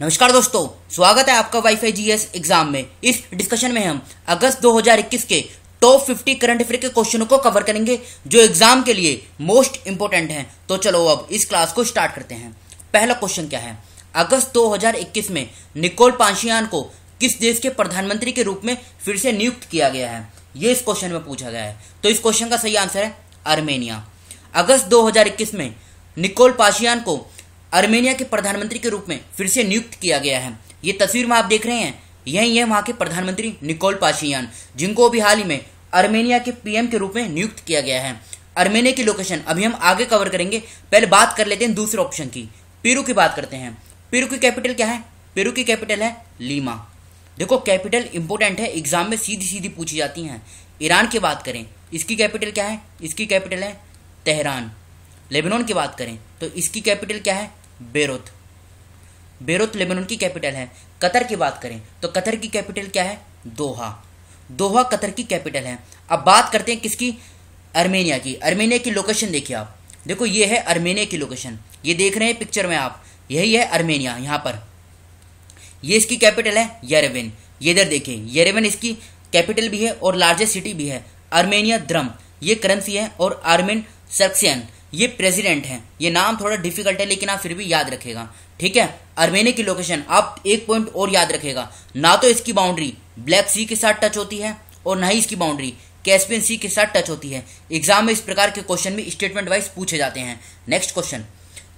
नमस्कार दोस्तों स्वागत है आपका वाई जीएस एग्जाम में इस डिस्कशन में हम अगस्त 2021 के टॉप 50 करंट अफेयर के क्वेश्चनों को कवर करेंगे जो एग्जाम के लिए मोस्ट इंपोर्टेंट हैं तो चलो अब इस क्लास को स्टार्ट करते हैं पहला क्वेश्चन क्या है अगस्त 2021 में निकोल पांशियान को किस देश के प्रधानमंत्री के रूप में फिर से नियुक्त किया गया है ये इस क्वेश्चन में पूछा गया है तो इस क्वेश्चन का सही आंसर है आर्मेनिया अगस्त 2021 में निकोल पाशियान को आर्मेनिया के प्रधानमंत्री के रूप में फिर से नियुक्त किया गया है ये तस्वीर में आप देख रहे हैं यही है वहाँ के प्रधानमंत्री निकोल पाशियान जिनको अभी हाल ही में आर्मेनिया के पीएम के रूप में नियुक्त किया गया है आर्मेनिया की लोकेशन अभी हम आगे कवर करेंगे पहले बात कर लेते हैं दूसरे ऑप्शन की पेरू की बात करते हैं पेरू की कैपिटल क्या है पेरू की कैपिटल है लीमा देखो कैपिटल इंपॉर्टेंट है एग्जाम में सीधी सीधी पूछी जाती हैं ईरान की बात करें इसकी कैपिटल क्या है इसकी कैपिटल है तेहरान लेबनान की बात करें तो इसकी कैपिटल क्या है बेरोत बेरोत लेबनान की कैपिटल है कतर की बात करें तो कतर की कैपिटल क्या है दोहा दोहा कतर की कैपिटल है अब बात करते हैं किसकी अर्मेनिया की अर्मेनिया की लोकेशन देखिए आप देखो ये है अर्मेनिया की लोकेशन ये देख रहे हैं पिक्चर में आप यही है अर्मेनिया यहाँ पर ये इसकी कैपिटल है यरेवन ये इधर देखें यरेवन इसकी कैपिटल भी है और लार्जेस्ट सिटी भी है अर्मेनिया द्रम ये करेंसी है और आर्मेन सर्क्सियन ये प्रेसिडेंट है ये नाम थोड़ा डिफिकल्ट है लेकिन आप फिर भी याद रखेगा ठीक है अर्मेनिया की लोकेशन आप एक पॉइंट और याद रखेगा ना तो इसकी बाउंड्री ब्लैक सी के साथ टच होती है और ना ही इसकी बाउंड्री कैस्पियन सी के साथ टच होती है एग्जाम में इस प्रकार के क्वेश्चन भी स्टेटमेंट वाइज पूछे जाते हैं नेक्स्ट क्वेश्चन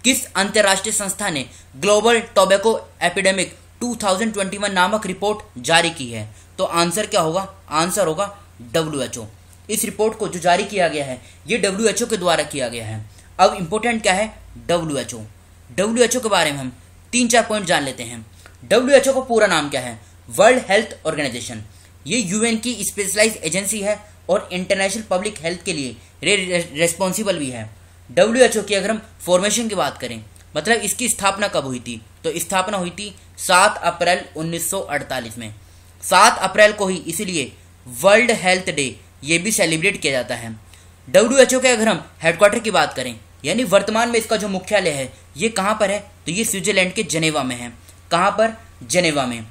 किस अंतर्राष्ट्रीय संस्था ने ग्लोबल टोबैको एपिडेमिक 2021 नामक रिपोर्ट जारी की है तो आंसर क्या होगा आंसर होगा डब्ल्यू इस रिपोर्ट को जो जारी किया गया है ये डब्ल्यू के द्वारा किया गया है अब इम्पोर्टेंट क्या है डब्ल्यू एच के बारे में हम तीन चार पॉइंट जान लेते हैं डब्ल्यू का पूरा नाम क्या है वर्ल्ड हेल्थ ऑर्गेनाइजेशन ये यूएन की स्पेशलाइज एजेंसी है और इंटरनेशनल पब्लिक हेल्थ के लिए रेस्पॉन्सिबल भी है डब्ल्यू की अगर हम फॉर्मेशन की बात करें मतलब इसकी स्थापना कब हुई थी तो स्थापना हुई थी 7 अप्रैल 1948 में 7 अप्रैल को ही इसलिए वर्ल्ड हेल्थ डे ये भी सेलिब्रेट किया जाता है डब्ल्यू एच ओ के अगर हम हेडक्वार्टर की बात करें यानी वर्तमान में इसका जो मुख्यालय है ये कहाँ पर है तो ये स्विट्जरलैंड के जनेवा में है कहाँ पर जनेवा में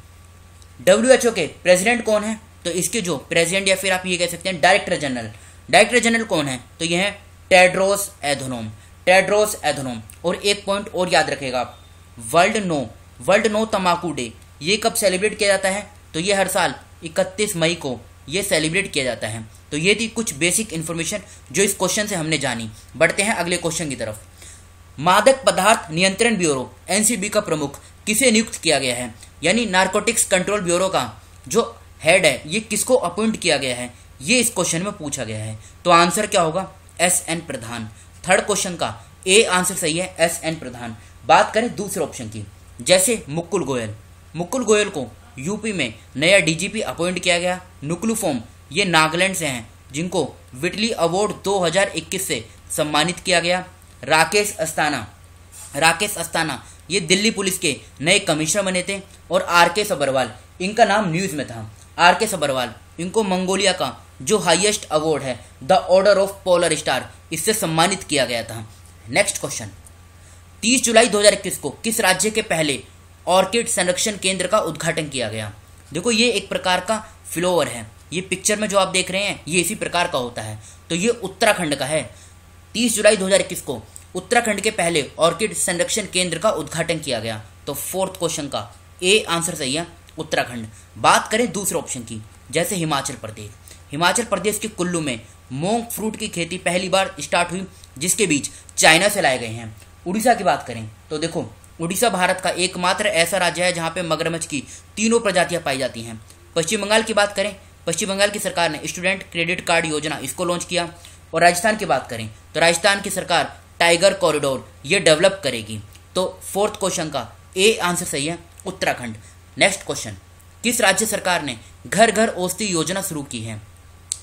डब्ल्यू एच ओ के प्रेजिडेंट कौन है तो इसके जो प्रेजिडेंट या फिर आप ये कह सकते हैं डायरेक्टर जनरल डायरेक्टर जनरल कौन है तो यह है टेड्रोस एधोनोम टेड्रोस एधोनोम और एक पॉइंट और याद रखेगा आप वर्ल्ड नो वर्ल्ड नो तम्बाकू डे ये कब सेलिब्रेट किया जाता है तो ये हर साल 31 मई को ये सेलिब्रेट किया जाता है तो ये थी कुछ बेसिक इन्फॉर्मेशन जो इस क्वेश्चन से हमने जानी बढ़ते हैं अगले क्वेश्चन की तरफ मादक पदार्थ नियंत्रण ब्यूरो एनसीबी का प्रमुख किसे नियुक्त किया गया है यानी नारकोटिक्स कंट्रोल ब्यूरो का जो हेड है ये किसको अपॉइंट किया गया है ये इस क्वेश्चन में पूछा गया है तो आंसर क्या होगा S N Pradhan third question का ए आंसर सही है एस एन प्रधान बात करें दूसरे ऑप्शन की जैसे मुकुल गोयल मुकुल गोयल को यूपी में नया डीजीपी अपॉइंट किया गया नुकलूफोम ये नागालैंड से हैं जिनको विटली अवार्ड 2021 से सम्मानित किया गया राकेश अस्ताना राकेश अस्ताना ये दिल्ली पुलिस के नए कमिश्नर बने थे और आर के सबरवाल इनका नाम न्यूज़ में था आर के सबरवाल इनको मंगोलिया का जो हाईएस्ट अवार्ड है the Order of Polar Star इससे सम्मानित किया गया था नेक्स्ट क्वेश्चन 30 जुलाई 2021 को किस राज्य के पहले ऑर्किड संरक्षण केंद्र का उद्घाटन किया गया देखो ये एक प्रकार का फ्लोवर है ये पिक्चर में जो आप देख रहे हैं ये इसी प्रकार का होता है तो ये उत्तराखंड का है 30 जुलाई 2021 को उत्तराखंड के पहले ऑर्किड संरक्षण केंद्र का उद्घाटन किया गया तो फोर्थ क्वेश्चन का ए आंसर सही है उत्तराखंड बात करें दूसरे ऑप्शन की जैसे हिमाचल प्रदेश हिमाचल प्रदेश के कुल्लू में मोंग फ्रूट की खेती पहली बार स्टार्ट हुई जिसके बीच चाइना से लाए गए हैं उड़ीसा की बात करें तो देखो उड़ीसा भारत का एकमात्र ऐसा राज्य है जहाँ पे मगरमच्छ की तीनों प्रजातियाँ पाई जाती हैं पश्चिम बंगाल की बात करें पश्चिम बंगाल की सरकार ने स्टूडेंट क्रेडिट कार्ड योजना इसको लॉन्च किया और राजस्थान की बात करें तो राजस्थान की सरकार टाइगर कॉरिडोर ये डेवलप करेगी तो फोर्थ क्वेश्चन का ए आंसर सही है उत्तराखंड नेक्स्ट क्वेश्चन किस राज्य सरकार ने घर घर औस्ति योजना शुरू की है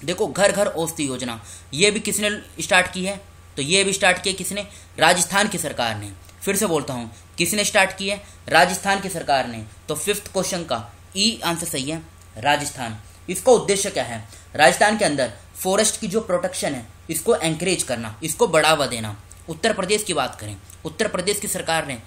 देखो घर घर औस्ति योजना ये भी किसने स्टार्ट की है तो ये भी स्टार्ट किया किसने राजस्थान की सरकार ने फिर से बोलता हूँ किसने स्टार्ट किया राजस्थान की सरकार ने तो फिफ्थ क्वेश्चन का ई e आंसर सही है राजस्थान इसका उद्देश्य क्या है राजस्थान के अंदर फॉरेस्ट की जो प्रोटेक्शन है इसको एंकरेज करना इसको बढ़ावा देना उत्तर प्रदेश की बात करें उत्तर प्रदेश की सरकार ने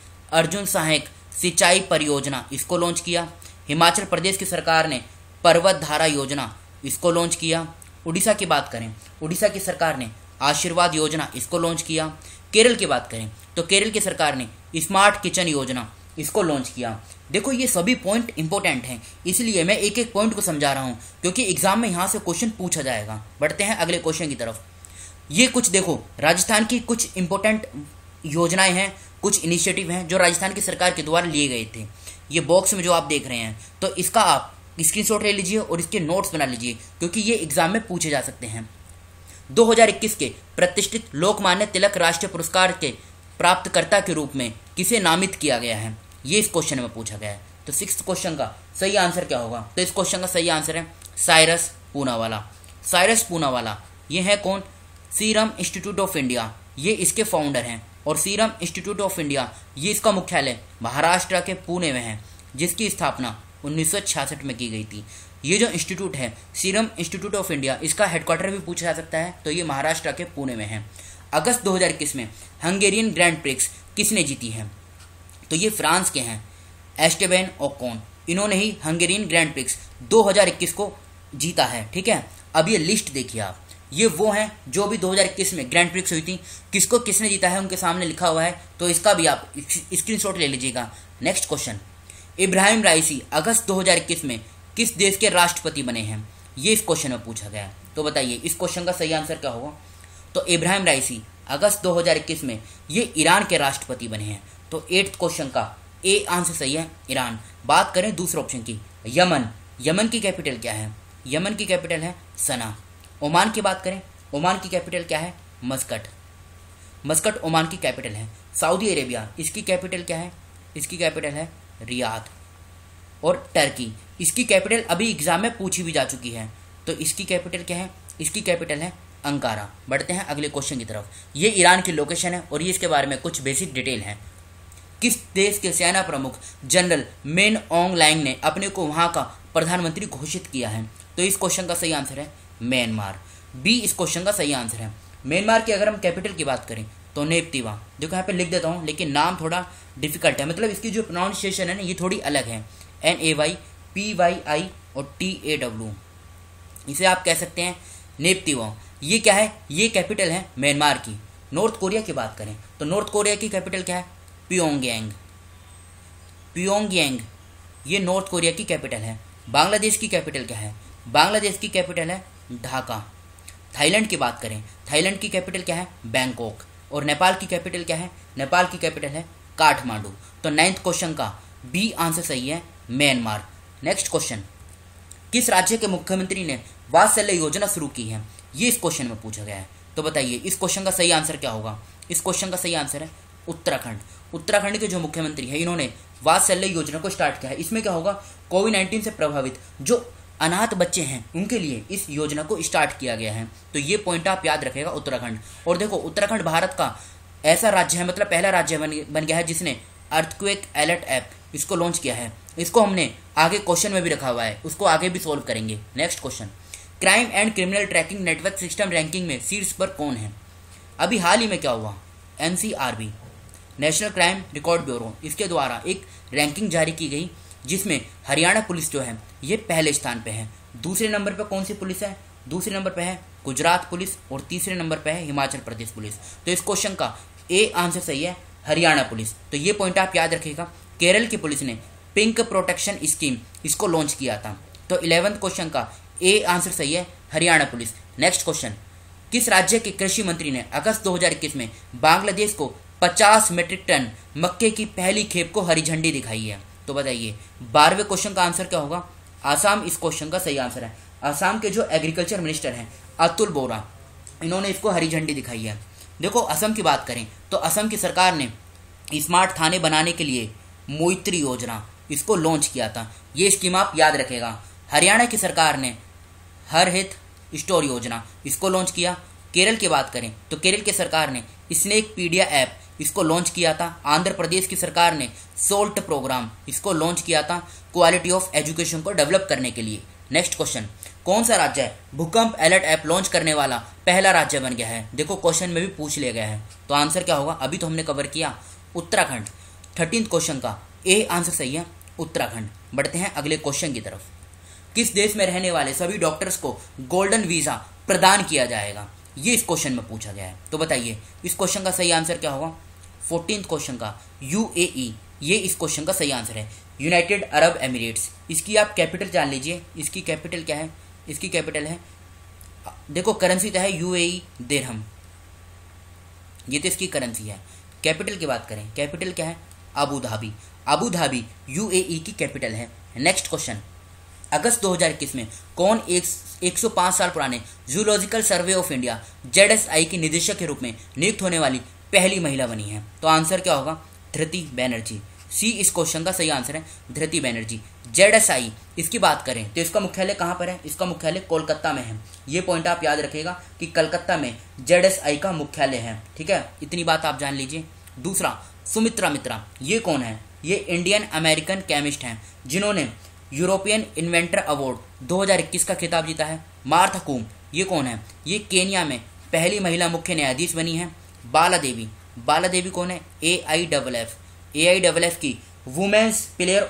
अर्जुन सहायक सिंचाई परियोजना इसको लॉन्च किया हिमाचल प्रदेश की सरकार ने पर्वत धारा योजना इसको लॉन्च किया उड़ीसा की बात करें उड़ीसा की सरकार ने आशीर्वाद योजना इसको लॉन्च किया केरल की बात करें तो केरल की सरकार ने स्मार्ट किचन योजना इसको लॉन्च किया देखो ये सभी पॉइंट इंपॉर्टेंट हैं इसलिए मैं एक एक पॉइंट को समझा रहा हूँ क्योंकि एग्जाम में यहाँ से क्वेश्चन पूछा जाएगा बढ़ते हैं अगले क्वेश्चन की तरफ ये कुछ देखो राजस्थान की कुछ इंपॉर्टेंट योजनाएं हैं कुछ इनिशिएटिव हैं जो राजस्थान की सरकार के द्वारा लिए गए थे ये बॉक्स में जो आप देख रहे हैं तो इसका आप स्क्रीनशॉट ले लीजिए और इसके नोट्स बना लीजिए क्योंकि ये एग्जाम में पूछे जा सकते हैं 2021 के प्रतिष्ठित लोकमान्य तिलक राष्ट्रीय पुरस्कार के प्राप्तकर्ता के रूप में किसे नामित किया गया है ये इस क्वेश्चन में पूछा गया है तो सिक्स क्वेश्चन का सही आंसर क्या होगा तो इस क्वेश्चन का सही आंसर है साइरस पूनावाला साइरस पूनावाला ये है कौन सीरम इंस्टीट्यूट ऑफ इंडिया ये इसके फाउंडर हैं और सीरम इंस्टीट्यूट ऑफ इंडिया ये इसका मुख्यालय महाराष्ट्र के पुणे में है जिसकी स्थापना उन्नीस में की गई थी ये जो इंस्टीट्यूट है सीरम इंस्टीट्यूट ऑफ इंडिया इसका हेडक्वार्टर भी पूछा जा सकता है तो ये महाराष्ट्र के पुणे में है अगस्त 2021 में हंगेरियन ग्रैंड प्रिक्स किसने जीती है तो ये फ्रांस के हैं एस्टेबेन ओकोन इन्होंने ही हंगेरियन ग्रैंड प्रिक्स 2021 को जीता है ठीक है अब ये लिस्ट देखिए आप ये वो हैं जो भी 2021 में ग्रैंड प्रिक्स हुई थी किसको किसने जीता है उनके सामने लिखा हुआ है तो इसका भी आप स्क्रीनशॉट ले लीजिएगा नेक्स्ट क्वेश्चन इब्राहिम राइसी अगस्त 2021 में किस देश के राष्ट्रपति बने हैं ये इस क्वेश्चन में पूछा गया तो बताइए इस क्वेश्चन का सही आंसर क्या होगा तो इब्राहिम राइसी अगस्त 2021 में ये ईरान के राष्ट्रपति बने हैं तो एट्थ क्वेश्चन का ए आंसर सही है ईरान बात करें दूसरे ऑप्शन की यमन यमन की कैपिटल क्या है यमन की कैपिटल है सना ओमान की बात करें ओमान की कैपिटल क्या है मस्कट मस्कट ओमान की कैपिटल है सऊदी अरेबिया इसकी कैपिटल क्या है इसकी कैपिटल है रियाद और टर्की इसकी कैपिटल अभी एग्जाम में पूछी भी जा चुकी है तो इसकी कैपिटल क्या है इसकी कैपिटल है अंकारा बढ़ते हैं अगले क्वेश्चन की तरफ ये ईरान की लोकेशन है और ये इसके बारे में कुछ बेसिक डिटेल है किस देश के सेना प्रमुख जनरल मेन ओंग लाइंग ने अपने को वहां का प्रधानमंत्री घोषित किया है तो इस क्वेश्चन का सही आंसर है म्यांमार बी इस क्वेश्चन का सही आंसर है म्यांमार की अगर हम कैपिटल की बात करें तो नेपतिवा देखो यहाँ पे लिख देता हूँ लेकिन नाम थोड़ा डिफिकल्ट है मतलब इसकी जो प्रोनाउंसिएशन है ना ये थोड़ी अलग है N A Y P Y I और टी ए डब्ल्यू इसे आप कह सकते हैं नेपतिवाओं ये क्या है ये कैपिटल है म्यांमार की नॉर्थ कोरिया की बात करें तो नॉर्थ कोरिया की कैपिटल क्या है प्योंगयांग प्योंगयांग ये नॉर्थ कोरिया की कैपिटल है बांग्लादेश की कैपिटल क्या है बांग्लादेश की कैपिटल है ढाका थाईलैंड की बात करें थाईलैंड की कैपिटल क्या है बैंकॉक और नेपाल की कैपिटल क्या है नेपाल की कैपिटल है काठमांडू तो नाइन्थ क्वेश्चन का बी आंसर सही है म्यांमार नेक्स्ट क्वेश्चन किस राज्य के मुख्यमंत्री ने वात्सल्य योजना शुरू की है ये इस क्वेश्चन में पूछा गया है तो बताइए इस क्वेश्चन का सही आंसर क्या होगा इस क्वेश्चन का सही आंसर है उत्तराखंड उत्तराखंड के जो मुख्यमंत्री है इन्होंने वात्सल्य योजना को स्टार्ट किया है इसमें क्या होगा कोविड नाइन्टीन से प्रभावित जो अनाथ बच्चे हैं उनके लिए इस योजना को स्टार्ट किया गया है तो ये पॉइंट आप याद रखेगा उत्तराखंड और देखो उत्तराखंड भारत का ऐसा राज्य है मतलब पहला राज्य बन गया है जिसने अर्थक्वेक अलर्ट ऐप इसको लॉन्च किया है इसको हमने आगे क्वेश्चन में भी रखा हुआ है उसको आगे भी सोल्व करेंगे next question crime and criminal tracking network system ranking में शीर्ष पर कौन है अभी हाल ही में क्या हुआ N National Crime Record Bureau इसके द्वारा एक रैंकिंग जारी की गई जिसमें हरियाणा पुलिस जो है ये पहले स्थान पर है दूसरे नंबर पर कौन सी पुलिस है दूसरे नंबर पर है गुजरात पुलिस और तीसरे नंबर पर है हिमाचल प्रदेश पुलिस तो इस क्वेश्चन का ए आंसर सही है हरियाणा पुलिस तो ये पॉइंट आप याद रखिएगा केरल की पुलिस ने पिंक प्रोटेक्शन स्कीम इसको लॉन्च किया था तो इलेवंथ क्वेश्चन का ए आंसर सही है हरियाणा पुलिस नेक्स्ट क्वेश्चन किस राज्य के कृषि मंत्री ने अगस्त 2021 में बांग्लादेश को 50 मीट्रिक टन मक्के की पहली खेप को हरी झंडी दिखाई है तो बताइए बारहवें क्वेश्चन का आंसर क्या होगा आसाम इस क्वेश्चन का सही आंसर है आसाम के जो एग्रीकल्चर मिनिस्टर हैं अतुल बोरा इन्होंने इसको हरी झंडी दिखाई है देखो असम की बात करें तो असम की सरकार ने स्मार्ट थाने बनाने के लिए मोत्री योजना इसको लॉन्च किया था ये स्कीम आप याद रखेगा हरियाणा की सरकार ने हर हित स्टोर योजना इसको लॉन्च किया केरल की बात करें तो केरल की सरकार ने स्नेक पीडिया ऐप इसको लॉन्च किया था आंध्र प्रदेश की सरकार ने सोल्ट प्रोग्राम इसको लॉन्च किया था क्वालिटी ऑफ एजुकेशन को डेवलप करने के लिए नेक्स्ट क्वेश्चन कौन सा राज्य है भूकंप अलर्ट ऐप लॉन्च करने वाला पहला राज्य बन गया है देखो क्वेश्चन में भी पूछ लिया गया है तो आंसर क्या होगा अभी तो हमने कवर किया उत्तराखंड थर्टीन क्वेश्चन का ए आंसर सही है उत्तराखंड बढ़ते हैं अगले क्वेश्चन की तरफ किस देश में रहने वाले सभी डॉक्टर्स को गोल्डन वीजा प्रदान किया जाएगा ये इस क्वेश्चन में पूछा गया है तो बताइए इस क्वेश्चन का सही आंसर क्या होगा फोर्टीन क्वेश्चन का यू e, ये इस क्वेश्चन का सही आंसर है यूनाइटेड अरब एमिरेट्स इसकी आप कैपिटल जान लीजिए इसकी कैपिटल क्या है इसकी कैपिटल है देखो करेंसी तो है यू ए दिरहम ये तो इसकी करेंसी है कैपिटल की बात करें कैपिटल क्या है Abu Dhabi Abu Dhabi U की कैपिटल है नेक्स्ट क्वेश्चन अगस्त 2021 में कौन एक 105 साल पुराने Zoological Survey of India Z की निदेशक के रूप में नियुक्त होने वाली पहली महिला बनी है तो आंसर क्या होगा धृति बैनर्जी सी इस क्वेश्चन का सही आंसर है धृति बैनर्जी जेड इसकी बात करें तो इसका मुख्यालय कहाँ पर है इसका मुख्यालय कोलकाता में है ये पॉइंट आप याद रखेगा कि कलकत्ता में जेड का मुख्यालय है ठीक है इतनी बात आप जान लीजिए दूसरा सुमित्रा मित्रा ये कौन है ये इंडियन अमेरिकन केमिस्ट हैं जिन्होंने यूरोपियन इन्वेंटर अवार्ड 2021 का खिताब जीता है मार्थ कूम ये कौन है ये केनिया में पहली महिला मुख्य न्यायाधीश बनी है बाला देवी बाला देवी कौन है A I double F A I double F की women's player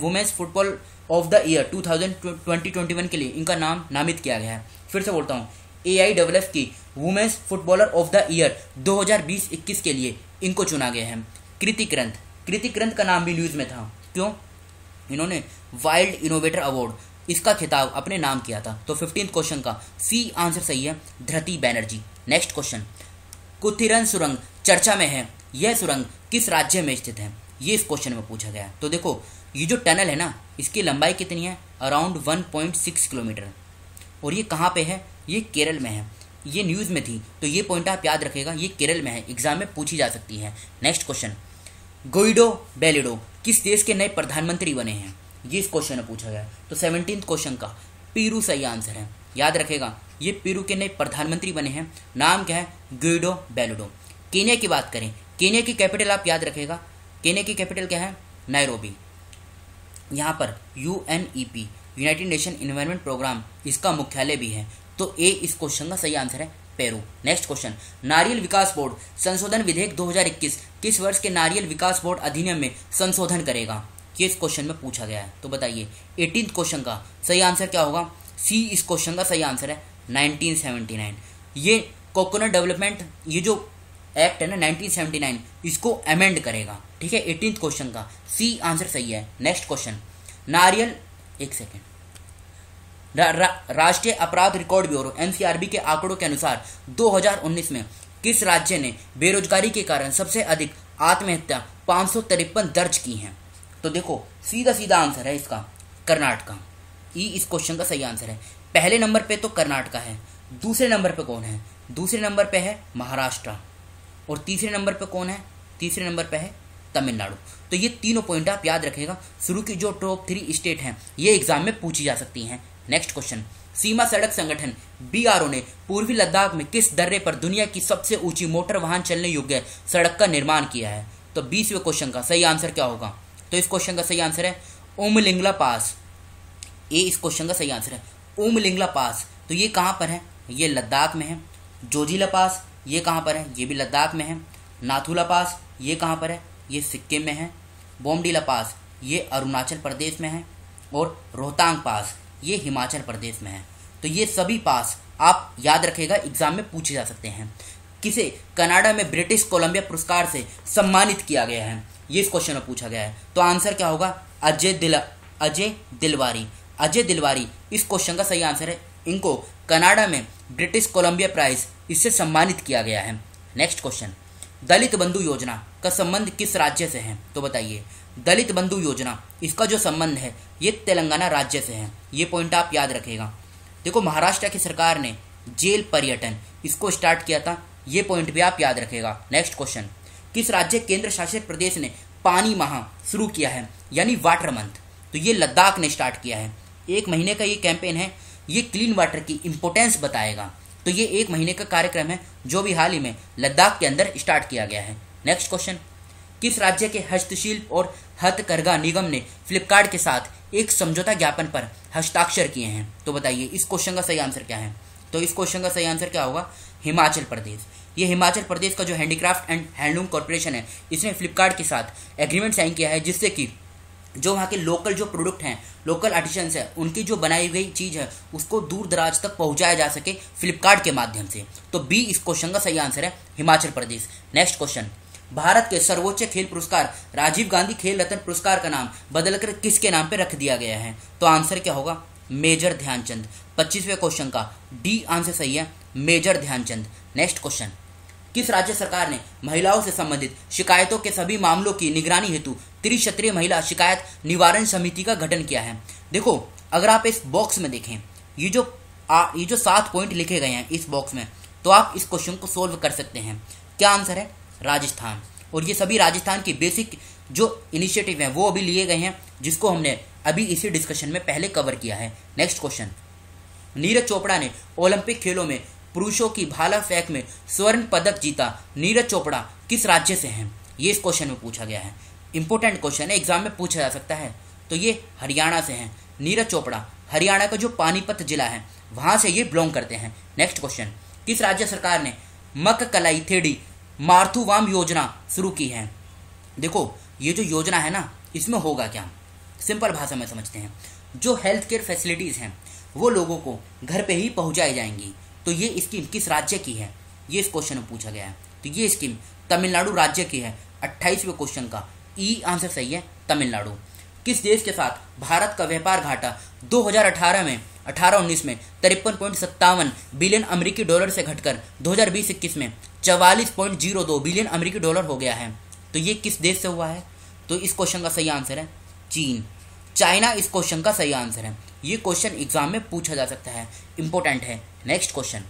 women's football of the year 2020 के लिए इनका नाम नामित किया गया है फिर से बोलता हूँ ए आई डबल एफ की women's footballer of the year 2020-21 के लिए इनको चुना गया है कृति ग्रंथ कृति ग्रंथ का नाम भी न्यूज़ में था क्यों इन्होंने वाइल्ड इनोवेटर अवार्ड इसका खिताब अपने नाम किया था तो फिफ्टींथ क्वेश्चन का सी आंसर सही है धृति बैनर्जी नेक्स्ट क्वेश्चन कुथिरन सुरंग चर्चा में है यह सुरंग किस राज्य में स्थित है ये इस क्वेश्चन में पूछा गया है तो देखो ये जो टनल है ना इसकी लंबाई कितनी है अराउंड 1.6 किलोमीटर और ये कहाँ पे है ये केरल में है ये न्यूज़ में थी तो ये पॉइंट आप याद रखेगा ये केरल में है एग्जाम में पूछी जा सकती है नेक्स्ट क्वेश्चन गोइडो बेलिडो किस देश के नए प्रधानमंत्री बने हैं ये इस क्वेश्चन में पूछा गया तो सेवनटीन क्वेश्चन का पीरू सही आंसर है याद रखेगा ये पीरू के नए प्रधानमंत्री बने हैं नाम क्या है गोइडो बेलिडो केन्या की बात करें केन्या की कैपिटल आप याद रखेगा केन्या की कैपिटल क्या है नायरोबी यहाँ पर U United Nation Environment Programme इसका मुख्यालय भी है तो ए इस क्वेश्चन का सही आंसर है पेरू नेक्स्ट क्वेश्चन नारियल विकास बोर्ड संशोधन विधेयक 2021 किस वर्ष के नारियल विकास बोर्ड अधिनियम में संशोधन करेगा किस क्वेश्चन में पूछा गया है तो बताइए एटीन क्वेश्चन का सही आंसर क्या होगा सी इस क्वेश्चन का सही आंसर है 1979 ये कोकोनट डेवलपमेंट ये जो एक्ट है ना 1979 इसको अमेंड करेगा ठीक है एटीन क्वेश्चन का सी आंसर सही है नेक्स्ट क्वेश्चन नारियल एक सेकेंड रा, राष्ट्रीय अपराध रिकॉर्ड ब्यूरो एनसीआरबी के आंकड़ों के अनुसार 2019 में किस राज्य ने बेरोजगारी के कारण सबसे अधिक आत्महत्या पाँच दर्ज की हैं तो देखो सीधा सीधा आंसर है इसका कर्नाटका ई इस क्वेश्चन का सही आंसर है पहले नंबर पे तो कर्नाटका है दूसरे नंबर पे कौन है दूसरे नंबर पे है महाराष्ट्र और तीसरे नंबर पे कौन है तीसरे नंबर पे है तमिलनाडु तो ये तीनों पॉइंट आप याद रखेगा शुरू की जो टॉप थ्री स्टेट हैं ये एग्जाम में पूछी जा सकती हैं नेक्स्ट क्वेश्चन सीमा सड़क संगठन बीआरओ ने पूर्वी लद्दाख में किस दर्रे पर दुनिया की सबसे ऊंची मोटर वाहन चलने योग्य सड़क का निर्माण किया है तो बीसवें क्वेश्चन का सही आंसर क्या होगा तो इस क्वेश्चन का सही आंसर है ओमलिंगला पास ये इस क्वेश्चन का सही आंसर है ओमलिंगला पास तो ये कहाँ पर है ये लद्दाख में है जोजिला पास ये कहाँ पर है ये भी लद्दाख में है नाथुला पास ये कहाँ पर है ये सिक्किम में है बोमडीला पास ये अरुणाचल प्रदेश में है और रोहतांग पास ये हिमाचल प्रदेश में है तो ये सभी पास आप याद रखेगा एग्जाम में पूछे जा सकते हैं किसे कनाडा में ब्रिटिश कोलंबिया पुरस्कार से सम्मानित किया गया है ये इस क्वेश्चन में पूछा गया है तो आंसर क्या होगा अजय दिल अजय दिलवारी अजय दिलवारी इस क्वेश्चन का सही आंसर है इनको कनाडा में ब्रिटिश कोलंबिया प्राइज इससे सम्मानित किया गया है नेक्स्ट क्वेश्चन दलित बंधु योजना का संबंध किस राज्य से है तो बताइए दलित बंधु योजना इसका जो संबंध है ये तेलंगाना राज्य से है ये पॉइंट आप याद रखेगा देखो महाराष्ट्र की सरकार ने जेल पर्यटन इसको स्टार्ट किया था ये पॉइंट भी आप याद रखेगा नेक्स्ट क्वेश्चन किस राज्य केंद्र शासित प्रदेश ने पानी माह शुरू किया है यानी वाटर मंथ तो ये लद्दाख ने स्टार्ट किया है एक महीने का ये कैंपेन है ये क्लीन वाटर की इंपोर्टेंस बताएगा तो ये एक महीने का कार्यक्रम है जो भी हाल ही में लद्दाख के अंदर स्टार्ट किया गया है नेक्स्ट क्वेश्चन किस राज्य के हस्तशिल्प और हथकरघा निगम ने फ्लिपकार्ट के साथ एक समझौता ज्ञापन पर हस्ताक्षर किए हैं तो बताइए इस क्वेश्चन का सही आंसर क्या है तो इस क्वेश्चन का सही आंसर क्या होगा हिमाचल प्रदेश ये हिमाचल प्रदेश का जो हैंडीक्राफ्ट एंड हैंडलूम कॉरपोरेशन है इसने फ्लिपकार्ट के साथ एग्रीमेंट साइन किया है जिससे कि जो वहाँ के लोकल जो प्रोडक्ट हैं लोकल आर्टिशंस हैं उनकी जो बनाई गई चीज़ है उसको दूर दराज तक पहुँचाया जा सके फ्लिपकार्ट के माध्यम से तो बी इस क्वेश्चन का सही आंसर है हिमाचल प्रदेश नेक्स्ट क्वेश्चन भारत के सर्वोच्च खेल पुरस्कार राजीव गांधी खेल रत्न पुरस्कार का नाम बदलकर किसके नाम पर रख दिया गया है तो आंसर क्या होगा मेजर ध्यानचंद पच्चीसवें क्वेश्चन का डी आंसर सही है मेजर ध्यानचंद नेक्स्ट क्वेश्चन किस राज्य सरकार ने महिलाओं से संबंधित शिकायतों के सभी मामलों की निगरानी हेतु त्रिक्षत्रीय महिला शिकायत निवारण समिति का गठन किया है देखो अगर आप इस बॉक्स में देखें ये जो आ, ये जो सात पॉइंट लिखे गए हैं इस बॉक्स में तो आप इस क्वेश्चन को सोल्व कर सकते हैं क्या आंसर है राजस्थान और ये सभी राजस्थान की बेसिक जो इनिशिएटिव हैं वो अभी लिए गए हैं जिसको हमने अभी इसी डिस्कशन में पहले कवर किया है नेक्स्ट क्वेश्चन नीरज चोपड़ा ने ओलंपिक खेलों में पुरुषों की भाला फेंक में स्वर्ण पदक जीता नीरज चोपड़ा किस राज्य से हैं ये इस क्वेश्चन में पूछा गया है इंपॉर्टेंट क्वेश्चन है एग्जाम में पूछा जा सकता है तो ये हरियाणा से हैं नीरज चोपड़ा हरियाणा का जो पानीपत जिला है वहां से ये बिलोंग करते हैं नेक्स्ट क्वेश्चन किस राज्य सरकार ने मक कलाई थेड़ी मार्थुवाम योजना शुरू की है देखो ये जो योजना है ना इसमें होगा क्या सिंपल भाषा में समझते हैं जो हेल्थ केयर फैसिलिटीज़ हैं वो लोगों को घर पे ही पहुंचाई जाएंगी तो ये स्कीम किस राज्य की है ये इस क्वेश्चन में पूछा गया है तो ये स्कीम तमिलनाडु राज्य की है अट्ठाईसवें क्वेश्चन का ई e आंसर सही है तमिलनाडु किस देश के साथ भारत का व्यापार घाटा 2018 में 18-19 में तिरपन पॉइंट सत्तावन बिलियन अमेरिकी डॉलर से घटकर 2020-21 में चवालीस पॉइंट जीरो दो बिलियन अमेरिकी डॉलर हो गया है तो ये किस देश से हुआ है तो इस क्वेश्चन का सही आंसर है चीन चाइना इस क्वेश्चन का सही आंसर है ये क्वेश्चन एग्जाम में पूछा जा सकता है इंपॉर्टेंट है नेक्स्ट क्वेश्चन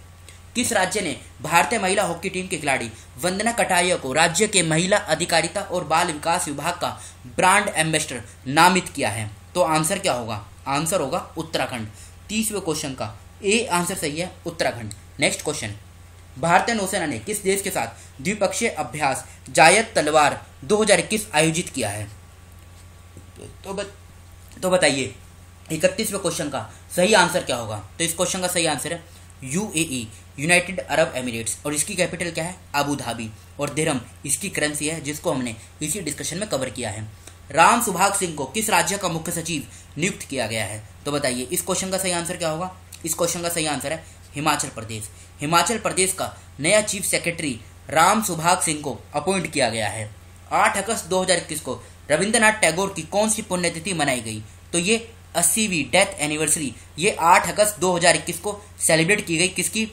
किस राज्य ने भारतीय महिला हॉकी टीम के खिलाड़ी वंदना कटारिया को राज्य के महिला अधिकारिता और बाल विकास विभाग का ब्रांड एम्बेसडर नामित किया है तो आंसर क्या होगा आंसर होगा उत्तराखंड तीसवें क्वेश्चन का ए आंसर सही है उत्तराखंड नेक्स्ट क्वेश्चन भारतीय नौसेना ने किस देश के साथ द्विपक्षीय अभ्यास जायद तलवार 2021 आयोजित किया है तो बत, तो बताइए इकतीसवें क्वेश्चन का सही आंसर क्या होगा तो इस क्वेश्चन का सही आंसर है यूएई यूनाइटेड अरब एमिरेट्स और इसकी कैपिटल क्या है अबू धाबी और धर्म इसकी करेंसी है जिसको हमने इसी डिस्कशन में कवर किया है राम सुभाग सिंह को किस राज्य का मुख्य सचिव नियुक्त किया गया है तो बताइए इस क्वेश्चन का सही आंसर क्या होगा इस क्वेश्चन का सही आंसर है हिमाचल प्रदेश हिमाचल प्रदेश का नया चीफ सेक्रेटरी राम सुभाग सिंह को अपॉइंट किया गया है 8 अगस्त 2021 को रविंद्रनाथ टैगोर की कौन सी पुण्यतिथि मनाई गई तो ये अस्सीवी डेथ एनिवर्सरी ये 8 अगस्त 2021 को सेलिब्रेट की गई किसकी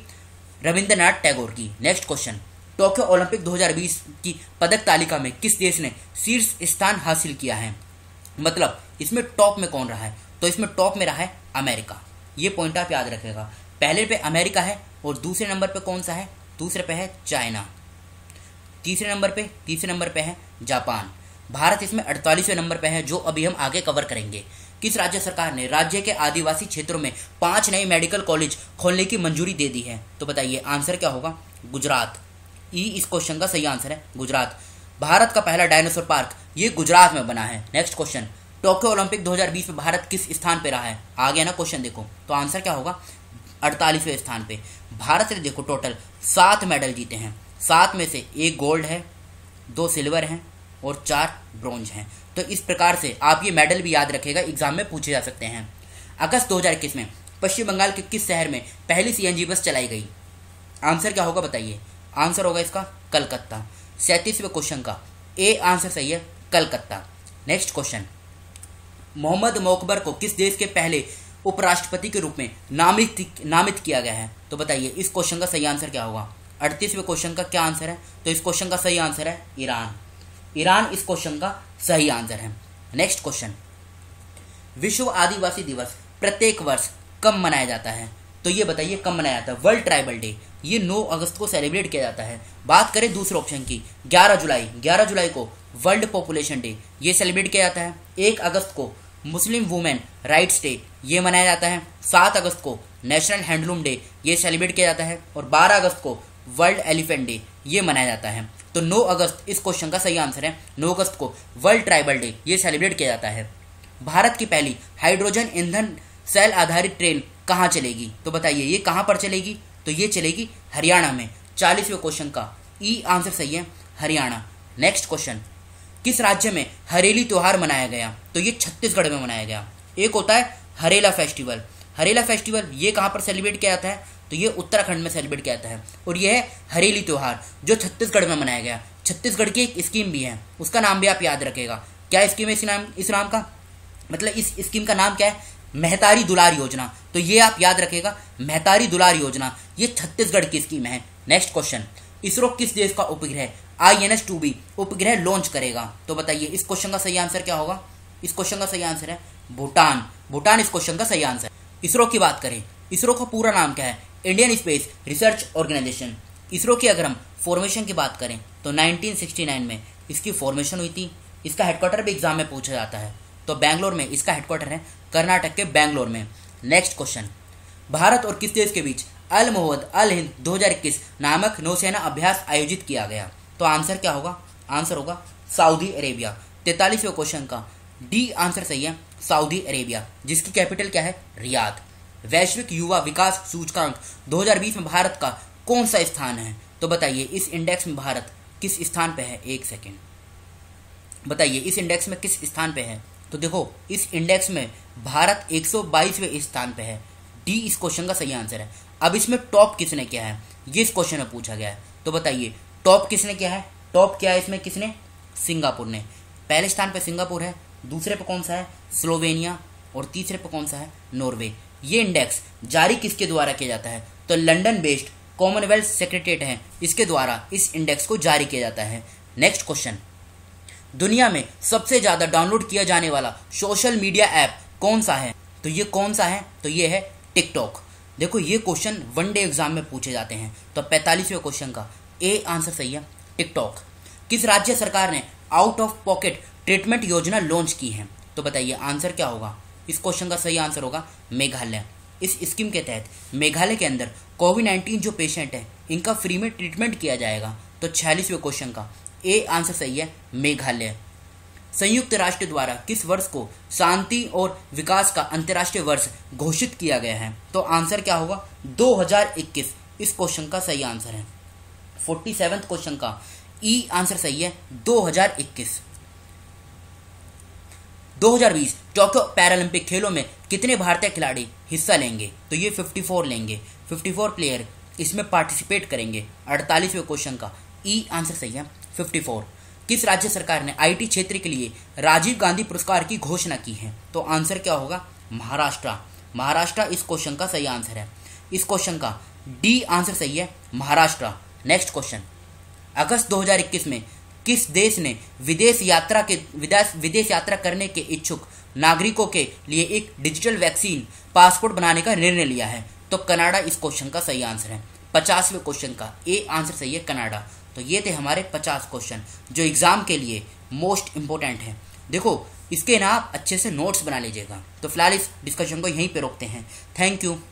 रविंद्रनाथ टैगोर की नेक्स्ट क्वेश्चन टोक्यो ओलंपिक 2020 की पदक तालिका में किस देश ने शीर्ष स्थान हासिल किया है मतलब इसमें टॉप में कौन रहा है तो इसमें टॉप में रहा है अमेरिका ये पॉइंट आप याद रखेगा पहले पे अमेरिका है और दूसरे नंबर पे कौन सा है दूसरे पे है चाइना तीसरे नंबर पे तीसरे नंबर पे है जापान भारत इसमें अड़तालीसवें नंबर पे है जो अभी हम आगे कवर करेंगे किस राज्य सरकार ने राज्य के आदिवासी क्षेत्रों में पांच नए मेडिकल कॉलेज खोलने की मंजूरी दे दी है तो बताइए आंसर क्या होगा गुजरात ई e इस क्वेश्चन का सही आंसर है गुजरात भारत का पहला डायनासोर पार्क ये गुजरात में बना है नेक्स्ट क्वेश्चन टोक्यो ओलंपिक 2020 में भारत किस स्थान पर रहा है आ गया ना क्वेश्चन देखो तो आंसर क्या होगा अड़तालीसवें स्थान पे भारत ने देखो टोटल सात मेडल जीते हैं सात में से एक गोल्ड है दो सिल्वर हैं और चार ब्रॉन्ज हैं तो इस प्रकार से आप ये मेडल भी याद रखेगा एग्जाम में पूछे जा सकते हैं अगस्त 2021 में पश्चिम बंगाल के किस शहर में पहली सीएनजी बस चलाई गई आंसर क्या होगा बताइए आंसर होगा इसका कलकत्ता सैंतीसवें क्वेश्चन का ए आंसर सही है कलकत्ता नेक्स्ट क्वेश्चन मोहम्मद मोकबर को किस देश के पहले उपराष्ट्रपति के रूप में नामित नामित किया गया है तो बताइए इस क्वेश्चन का सही आंसर क्या होगा अड़तीसवें क्वेश्चन का क्या आंसर है तो इस क्वेश्चन का सही आंसर है ईरान ईरान इस क्वेश्चन का सही आंसर है नेक्स्ट क्वेश्चन विश्व आदिवासी दिवस प्रत्येक वर्ष कब मनाया जाता है तो ये बताइए कब मनाया जाता है वर्ल्ड ट्राइबल डे ये 9 अगस्त को सेलिब्रेट किया जाता है बात करें दूसरे ऑप्शन की 11 जुलाई 11 जुलाई को वर्ल्ड पॉपुलेशन डे ये सेलिब्रेट किया जाता है 1 अगस्त को मुस्लिम वुमेन राइट्स डे ये मनाया जाता है सात अगस्त को नेशनल हैंडलूम डे ये सेलिब्रेट किया जाता है और बारह अगस्त को वर्ल्ड एलिफेंट डे ये मनाया जाता है तो नौ अगस्त इस क्वेश्चन का सही आंसर है नौ अगस्त को वर्ल्ड ट्राइबल डे ये सेलिब्रेट किया जाता है भारत की पहली हाइड्रोजन ईंधन सेल आधारित ट्रेन कहाँ चलेगी तो बताइए ये कहाँ पर चलेगी तो ये चलेगी हरियाणा में चालीसवें क्वेश्चन का ई आंसर सही है हरियाणा नेक्स्ट क्वेश्चन किस राज्य में हरेली त्यौहार मनाया गया तो ये छत्तीसगढ़ में मनाया गया एक होता है हरेला फेस्टिवल हरेला फेस्टिवल ये कहाँ पर सेलिब्रेट किया जाता है तो ये उत्तराखंड में सेलिब्रेट किया जाता है और ये है हरेली त्यौहार जो छत्तीसगढ़ में मनाया गया छत्तीसगढ़ की एक स्कीम भी है उसका नाम भी आप याद रखेगा क्या स्कीम है इस नाम इस नाम का मतलब इस स्कीम का नाम क्या है मेहतारी दुलार योजना तो ये आप याद रखेगा मेहतारी दुलार योजना ये छत्तीसगढ़ की स्कीम है नेक्स्ट क्वेश्चन इसरो किस देश का उपग्रह I N S two B उपग्रह लॉन्च करेगा तो बताइए इस क्वेश्चन का सही आंसर क्या होगा इस क्वेश्चन का सही आंसर है भूटान भूटान इस क्वेश्चन का सही आंसर इसरो की बात करें इसरो का पूरा नाम क्या है Indian space research organisation ISRO की अगर हम फॉर्मेशन की बात करें तो 1969 में इसकी फॉर्मेशन हुई थी इसका हेडक्वार्टर भी एग्जाम में पूछा जाता है तो बैंगलोर में इसका हेडक्वार्टर है कर्नाटक के बैंगलोर में नेक्स्ट क्वेश्चन भारत और किस देश के बीच अल मोहद अल हिंद 2021 नामक नौसेना अभ्यास आयोजित किया गया तो आंसर क्या होगा आंसर होगा सऊदी अरेबिया तैतालीसवें क्वेश्चन का डी आंसर सही है सऊदी अरेबिया जिसकी कैपिटल क्या है रियाद वैश्विक युवा विकास सूचकांक 2020 में भारत का कौन सा स्थान है तो बताइए इस इंडेक्स में भारत किस स्थान पर है एक सेकेंड बताइए इस इंडेक्स में किस स्थान पे है तो देखो इस इंडेक्स में भारत 122वें स्थान पे है डी इस क्वेश्चन का सही आंसर है अब इसमें टॉप किसने किया है ये इस क्वेश्चन में पूछा गया है तो बताइए टॉप किसने किया है टॉप किया है इसमें किसने सिंगापुर ने पहले स्थान पर सिंगापुर है दूसरे पर कौन सा है स्लोवेनिया और तीसरे पर कौन सा है नॉर्वे ये इंडेक्स जारी किसके द्वारा किया जाता है तो लंडन बेस्ड कॉमनवेल्थ सेक्रेटरीट है इसके द्वारा इस इंडेक्स को जारी किया जाता है नेक्स्ट क्वेश्चन दुनिया में सबसे ज़्यादा डाउनलोड किया जाने वाला सोशल मीडिया ऐप कौन सा है तो ये कौन सा है तो ये है टिकटॉक देखो ये क्वेश्चन वन डे एग्जाम में पूछे जाते हैं तो पैंतालीसवें क्वेश्चन का ए आंसर सही है टिकटॉक किस राज्य सरकार ने आउट ऑफ पॉकेट ट्रीटमेंट योजना लॉन्च की है तो बताइए आंसर क्या होगा इस क्वेश्चन का सही आंसर होगा मेघालय इस स्कीम के तहत मेघालय के अंदर कोविड नाइन्टीन जो पेशेंट है इनका फ्री में ट्रीटमेंट किया जाएगा तो छियालीसवें क्वेश्चन का ए आंसर सही है मेघालय संयुक्त राष्ट्र द्वारा किस वर्ष को शांति और विकास का अंतर्राष्ट्रीय वर्ष घोषित किया गया है तो आंसर क्या होगा 2021 इस क्वेश्चन का सही आंसर है फोर्टी सेवन्थ क्वेश्चन का ई आंसर सही है 2021 2020 टोक्यो पैरालंपिक खेलों में कितने भारतीय खिलाड़ी हिस्सा लेंगे तो ये 54 लेंगे 54 प्लेयर इसमें पार्टिसिपेट करेंगे 48वें क्वेश्चन का ई आंसर सही है 54 किस राज्य सरकार ने आईटी क्षेत्र के लिए राजीव गांधी पुरस्कार की घोषणा की है तो आंसर क्या होगा महाराष्ट्र महाराष्ट्र इस क्वेश्चन का सही आंसर है इस क्वेश्चन का डी आंसर सही है महाराष्ट्र नेक्स्ट क्वेश्चन अगस्त 2021 में किस देश ने विदेश यात्रा के विदेश विदेश यात्रा करने के इच्छुक नागरिकों के लिए एक डिजिटल वैक्सीन पासपोर्ट बनाने का निर्णय लिया है तो कनाडा इस क्वेश्चन का सही आंसर है पचासवें क्वेश्चन का ए आंसर सही है कनाडा तो ये थे हमारे पचास क्वेश्चन जो एग्ज़ाम के लिए मोस्ट इम्पोर्टेंट है देखो इसके ना आप अच्छे से नोट्स बना लीजिएगा तो फिलहाल इस डिस्कशन को यहीं पे रोकते हैं थैंक यू